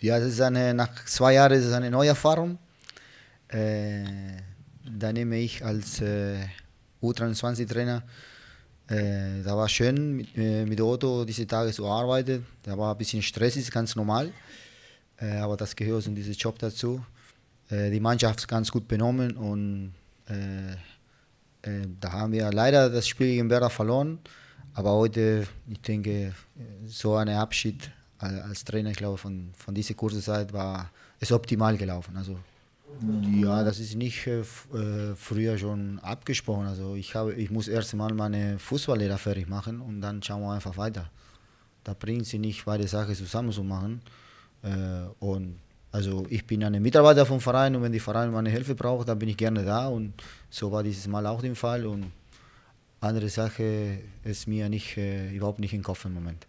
Ja, das ist eine, nach zwei Jahren ist es eine neue Erfahrung. Äh, da nehme ich als äh, U23-Trainer, äh, da war schön mit, äh, mit Otto diese Tage zu arbeiten. Da war ein bisschen Stress, ist ganz normal. Äh, aber das gehört in diesen Job dazu. Äh, die Mannschaft ist ganz gut benommen und da haben wir leider das Spiel gegen Werder verloren. Aber heute, ich denke, so ein Abschied als Trainer, ich glaube, von, von dieser Zeit war es optimal gelaufen. Also ja, das ist nicht äh, äh früher schon abgesprochen. Also ich habe, ich muss erstmal meine Fußballlehrer fertig machen und dann schauen wir einfach weiter. Da bringt sie nicht beide Sachen zusammen zu machen. Äh, und also ich bin ein Mitarbeiter vom Verein und wenn die Verein meine Hilfe braucht, dann bin ich gerne da und so war dieses Mal auch der Fall und andere Sache ist mir nicht äh, überhaupt nicht im Kopf im Moment.